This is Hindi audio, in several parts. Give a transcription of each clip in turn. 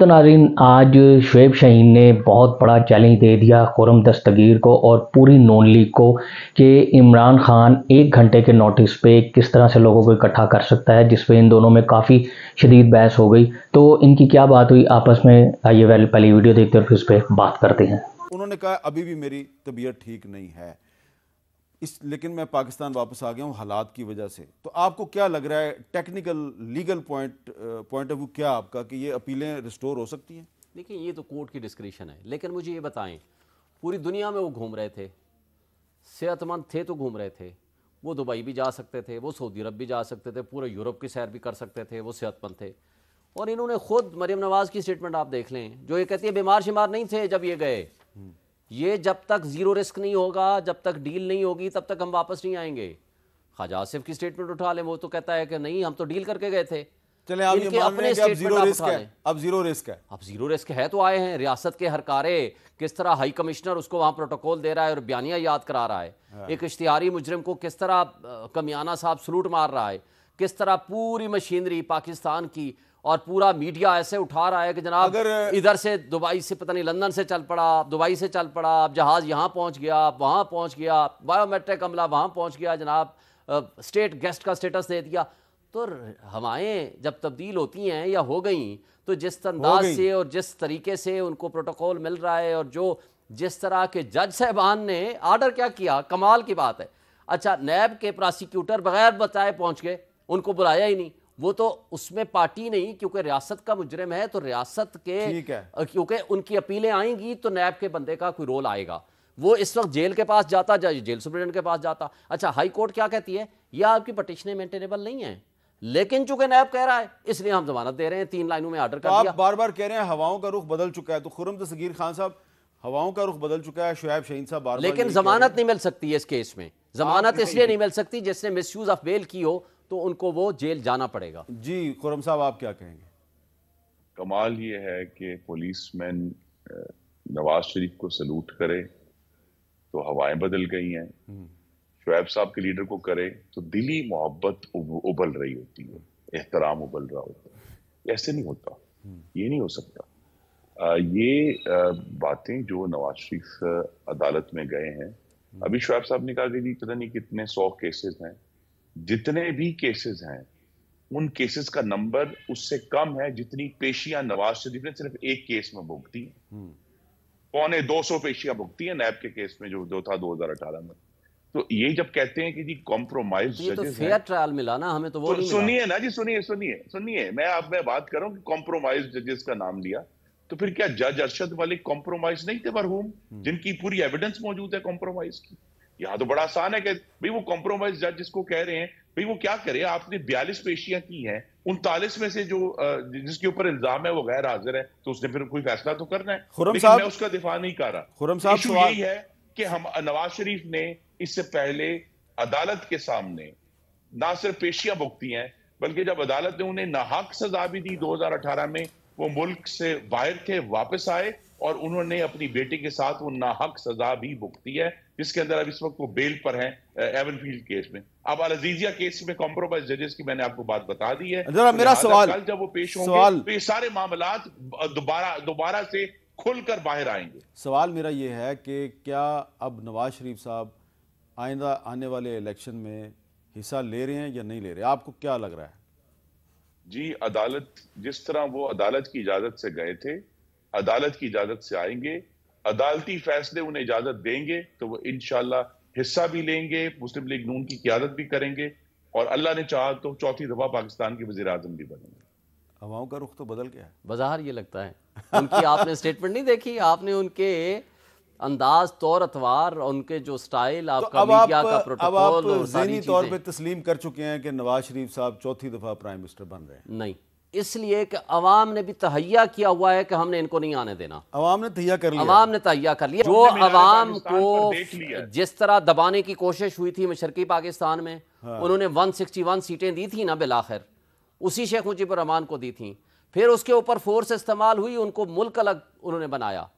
तो नाजीन आज शुएब शहीन ने बहुत बड़ा चैलेंज दे दिया खुरम दस्तगीर को और पूरी नॉन लीग को कि इमरान खान एक घंटे के नोटिस पे किस तरह से लोगों को इकट्ठा कर सकता है जिसपे इन दोनों में काफ़ी शदीद बहस हो गई तो इनकी क्या बात हुई आपस में आइए पहली वीडियो देखते और फिर इस पर बात करते हैं उन्होंने कहा अभी भी मेरी तबीयत ठीक नहीं है इस लेकिन मैं पाकिस्तान वापस आ गया हूँ हालात की वजह से तो आपको क्या लग रहा है technical legal point point of view क्या आपका कि ये अपीलें रिस्टोर हो सकती हैं देखिए ये तो कोर्ट की डिस्क्रिप्शन है लेकिन मुझे ये बताएं पूरी दुनिया में वो घूम रहे थे सेहतमंद थे तो घूम रहे थे वो दुबई भी जा सकते थे वो सऊदी अरब भी जा सकते थे पूरे यूरोप की सैर भी कर सकते थे वो सेहतमंद थे और इन्होंने खुद मरीम नवाज़ की स्टेटमेंट आप देख लें जो ये कहती है बीमार शिमार नहीं थे जब ये गए ये जब तक ज़ीरो रिस्क नहीं होगा जब तक डील नहीं होगी तब तक हम वापस नहीं आएंगे ख्वाजा आसिफ की स्टेटमेंट उठा लें वो तो कहता है कि नहीं हम तो डील करके गए थे चले आप ये अपने अब जीरो रिस्क है अब जीरो रिस्क है अब जीरो रिस्क है तो आए हैं रियासत के हर कारे किस तरह हाई कमिश्नर उसको वहां प्रोटोकॉल दे रहा है और बयानिया याद करा रहा है हाँ। एक इश्तिहारी मुजरिम को किस तरह कमियाना साहब सलूट मार रहा है किस तरह पूरी मशीनरी पाकिस्तान की और पूरा मीडिया ऐसे उठा रहा है कि जनाब अगर इधर से दुबई से पता नहीं लंदन से चल पड़ा दुबई से चल पड़ा अब जहाज़ यहाँ पहुँच गया वहाँ पहुँच गया बायोमेट्रिक अमला वहाँ पहुँच गया जनाब स्टेट गेस्ट का स्टेटस दे दिया तो हवाएं जब तब्दील होती हैं या हो गई तो जिस अंदाज से और जिस तरीके से उनको प्रोटोकॉल मिल रहा है और जो जिस तरह के जज साहबान ने आर्डर क्या किया कमाल की बात है अच्छा नैब के प्रोसिक्यूटर बगैर बताए पहुंच गए उनको बुलाया ही नहीं वो तो उसमें पार्टी नहीं क्योंकि रियासत का मुजरम है तो रियासत के क्योंकि उनकी अपीलें आएंगी तो नैब के बंदे का कोई रोल आएगा वो इस वक्त जेल के पास जाता जा, जेल सुप्रिटेंडेंट के पास जाता अच्छा हाई कोर्ट क्या कहती है यह आपकी पटिशनें मेंटेनेबल नहीं है लेकिन चूंकि नैब कह रहा है इसलिए हम जमानत दे रहे हैं तीन लाइनों में ऑर्डर तो कर बार बार कह रहे हैं हवाओं का रुख बदल चुका है तो खुरम तो खान साहब हवाओं का रुख बदल चुका है शुएब शहीन साहब बार लेकिन जमानत नहीं मिल सकती है इस केस में जमानत इसलिए नहीं मिल सकती जिसने मिस यूज ऑफ बेल की हो तो उनको वो जेल जाना पड़ेगा जी खुरम साहब आप क्या कहेंगे कमाल ये है कि पुलिस मैन नवाज शरीफ को सलूट करे तो हवाएं बदल गई हैं हम्म। शुएब साहब के लीडर को करे तो दिली मोहब्बत उबल रही होती है एहतराम उबल रहा होता है ऐसे नहीं होता हम्म। ये नहीं हो सकता आ, ये बातें जो नवाज शरीफ अदालत में गए हैं हम्म। अभी शुएब साहब ने कहा कि जी पता नहीं कितने सौ केसेस हैं जितने भी केसेस हैं उन केसेस का नंबर उससे कम है जितनी पेशियां नवाज शरीफ ने सिर्फ एक केस में भुगती है हम्म। पौने दो सौ पेशियां भुगती है नैब के केस में जो जो था 2018 में तो ये जब कहते हैं कि जी कॉम्प्रोमाइज तो फेयर ट्रायल तो मिला ना हमें तो वो तो सुनिए ना जी सुनिए सुनिए सुनिए मैं आप मैं बात करूं कि कॉम्प्रोमाइज जजेस का नाम लिया तो फिर क्या जज अरशद मलिक कॉम्प्रोमाइज नहीं थे मरहूम हम्म। जिनकी पूरी एविडेंस मौजूद है कॉम्प्रोमाइज की यहां तो बड़ा आसान है कि भाई वो कॉम्प्रोमाइज जज जिसको कह रहे हैं भाई वो क्या करे आपने बयालीस पेशियां की हैं उनतालीस में से जो जिसके ऊपर इल्जाम है वो गैर हाजिर है तो उसने फिर कोई फैसला तो करना है खुरम मैं उसका दिफा नहीं कर रहा यही है कि हम नवाज शरीफ ने इससे पहले अदालत के सामने ना सिर्फ पेशियां भुगती हैं बल्कि जब अदालत ने उन्हें नाहक सजा भी दी 2018 में वो मुल्क से बाहर थे वापस आए और उन्होंने अपनी बेटी के साथ वो नाहक सजा भी भुगती है जिसके अंदर अब इस वक्त वो बेल पर हैं एवनफील्ड केस में अब अलजीजिया केस में कॉम्प्रोमाइज जजेस की मैंने आपको बात बता दी है जरा मेरा सवाल कल जब वो पेश होंगे तो ये सारे मामला दोबारा दोबारा से खुलकर बाहर आएंगे सवाल मेरा ये है कि क्या अब नवाज शरीफ साहब आइंदा आने वाले इलेक्शन में हिस्सा ले रहे हैं या नहीं ले रहे आपको क्या लग रहा है जी अदालत जिस तरह वो अदालत की इजाजत से गए थे अदालत की इजाजत से आएंगे अदालती फैसले उन्हें इजाजत देंगे तो वो इनशाला हिस्सा भी लेंगे मुस्लिम लीग नून की क्यादत भी करेंगे और अल्लाह ने चाह तो चौथी दफा पाकिस्तान के वजी अजम भी बनेंगे हवाओं का रुख तो बदल गया है बाजार ये लगता है उनकी आपने स्टेटमेंट नहीं देखी आपने उनके अंदाज तौर अतवार उनके जो स्टाइल तो आपका तो अब मीडिया आप, का प्रोटोकॉल और सारी तौर पर तस्लीम कर चुके हैं कि नवाज शरीफ साहब चौथी दफ़ा प्राइम मिनिस्टर बन रहे हैं नहीं इसलिए कि अवाम ने भी तहैया किया हुआ है कि हमने इनको नहीं आने देना अवाम ने तहैया कर लिया अवाम ने तहैया कर लिया जो अवाम को जिस तरह दबाने की कोशिश हुई थी मशरकी पाकिस्तान में हाँ। उन्होंने वन सिक्सटी वन सीटें दी थी ना बिलाखिर उसी शेख मुजीबर रहमान को दी थी फिर उसके ऊपर फोर्स इस्तेमाल हुई उनको मुल्क अलग उन्होंने बनाया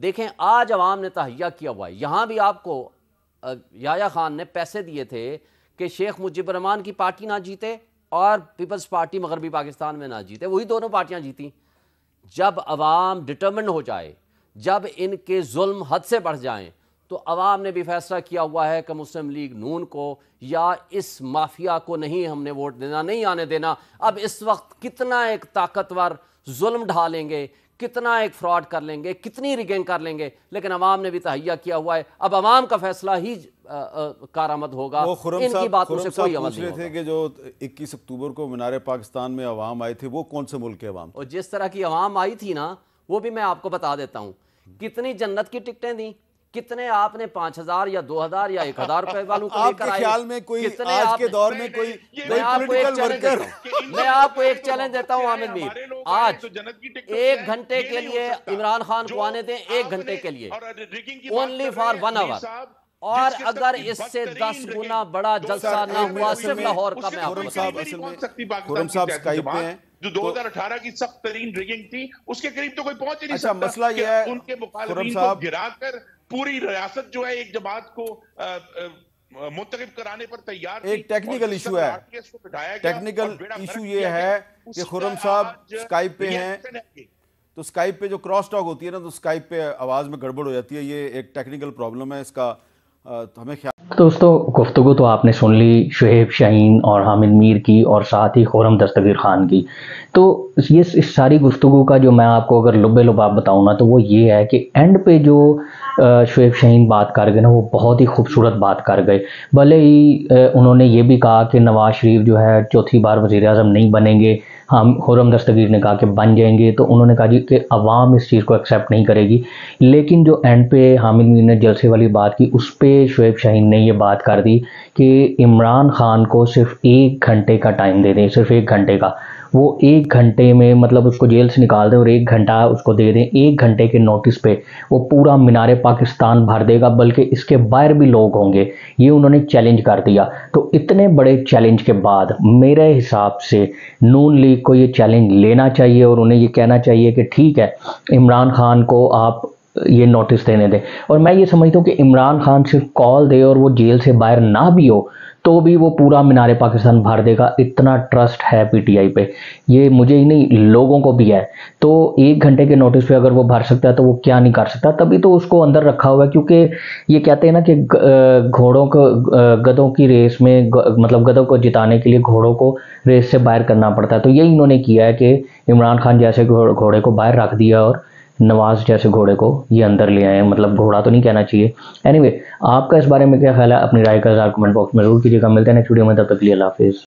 देखें आज अवाम ने तहैया किया हुआ है यहाँ भी आपको याया खान ने पैसे दिए थे कि शेख मुजिबरहमान की पार्टी ना जीते और पीपल्स पार्टी मगरबी पाकिस्तान में ना जीते वही दोनों पार्टियाँ जीती जब अवाम डिटर्मेंट हो जाए जब इनके जुल्म हद से बढ़ जाएँ तो अवाम ने भी फैसला किया हुआ है कि मुस्लिम लीग नून को या इस माफिया को नहीं हमने वोट देना नहीं आने देना अब इस वक्त कितना एक ताकतवर जुल्म ढालेंगे कितना एक फ्रॉड कर लेंगे कितनी रिगेंग कर लेंगे लेकिन अवाम ने भी तहैया किया हुआ है अब अवाम का फैसला ही कारामद होगा इनकी बातों से कोई अमल नहीं थे कि जो 21 अक्टूबर को मीनारे पाकिस्तान में अवाम आई थी वो कौन से मुल्क के अवाम और जिस तरह की अवाम आई थी ना वो भी मैं आपको बता देता हूँ कितनी जन्नत की टिकटें दी कितने आपने पांच हजार या दो हजार या एक हजार रुपए वालों को आपके ख्याल में कोई कितने आज के दौर में कोई मैं आपको एक चैलेंज मैं आपको एक चैलेंज देता हूं हामिद मीर आज तो एक घंटे के लिए इमरान खान को आने दें एक घंटे के लिए ओनली फॉर वन आवर और अगर इससे दस गुना बड़ा जलसा ना हुआ सिर्फ लाहौर का मैं साहब जो 2018 तो की सख्त तरीन रिगिंग थी उसके करीब तो कोई पहुंच ही नहीं अच्छा, सकता मसला यह है उनके मुकाबले को गिराकर पूरी रियासत जो है एक जमात को मुंतब कराने पर तैयार एक टेक्निकल इशू है टेक्निकल इशू ये है कि खुरम साहब स्काइप पे हैं तो स्काइप पे जो क्रॉस टॉक होती है ना तो स्काइप पे आवाज़ में गड़बड़ हो जाती है ये एक टेक्निकल प्रॉब्लम है इसका तो हमें ख्याल दोस्तों गुफ्तु तो आपने सुन ली शुहेब शहीन और हामिद मीर की और साथ ही खुरम दस्तगीर ख़ान की तो ये इस सारी गुफ्तु का जो मैं आपको अगर लुबे लुबाप बताऊँ ना तो वो ये है कि एंड पे जो शुएब शहीन बात कर गए ना वो बहुत ही खूबसूरत बात कर गए भले ही उन्होंने ये भी कहा कि नवाज़ शरीफ जो है चौथी बार वज़ी अजम नहीं बनेंगे हम खुरम दस्तगीर ने कहा कि बन जाएंगे तो उन्होंने कहा जी कि अवाम इस चीज़ को एक्सेप्ट नहीं करेगी लेकिन जो एंड पे हामिद मीर ने जलसे वाली बात की उस पर शुएब शहीन ने ये बात कर दी कि इमरान खान को सिर्फ एक घंटे का टाइम दे दें सिर्फ एक घंटे का वो एक घंटे में मतलब उसको जेल से निकाल दें और एक घंटा उसको दे दें एक घंटे के नोटिस पे वो पूरा मीनार पाकिस्तान भर देगा बल्कि इसके बाहर भी लोग होंगे ये उन्होंने चैलेंज कर दिया तो इतने बड़े चैलेंज के बाद मेरे हिसाब से नून लीग को ये चैलेंज लेना चाहिए और उन्हें ये कहना चाहिए कि ठीक है इमरान खान को आप ये नोटिस देने दें और मैं ये समझता हूँ कि इमरान खान सिर्फ कॉल दे और वो जेल से बाहर ना भी हो तो भी वो पूरा मीनार पाकिस्तान भर देगा इतना ट्रस्ट है पीटीआई पे ये मुझे ही नहीं लोगों को भी है तो एक घंटे के नोटिस पे अगर वो भर सकता है तो वो क्या नहीं कर सकता तभी तो उसको अंदर रखा हुआ है क्योंकि ये कहते हैं ना कि घोड़ों को गधों की रेस में मतलब गधों को जिताने के लिए घोड़ों को रेस से बाहर करना पड़ता है तो यही इन्होंने किया है कि इमरान खान जैसे घोड़े को बाहर रख दिया और नवाज जैसे घोड़े को ये अंदर ले आए मतलब घोड़ा तो नहीं कहना चाहिए एनीवे anyway, आपका इस बारे में क्या ख्याल है अपनी राय का कमेंट बॉक्स में जरूर कीजिएगा मिलते हैं नेक्स्ट वीडियो में तब तक लिए हाफिज़